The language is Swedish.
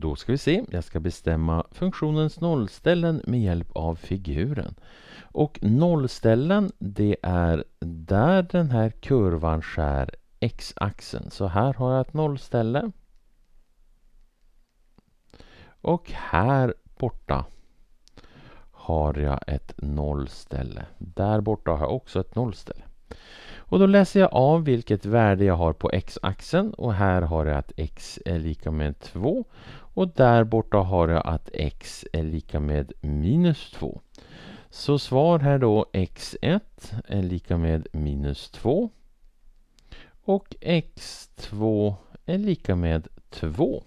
Då ska vi se, jag ska bestämma funktionens nollställen med hjälp av figuren. Och nollställen det är där den här kurvan skär x-axeln. Så här har jag ett nollställe. Och här borta har jag ett nollställe. Där borta har jag också ett nollställe. Och då läser jag av vilket värde jag har på x-axeln och här har jag att x är lika med 2 och där borta har jag att x är lika med minus 2. Så svar här då x1 är lika med minus 2 och x2 är lika med 2.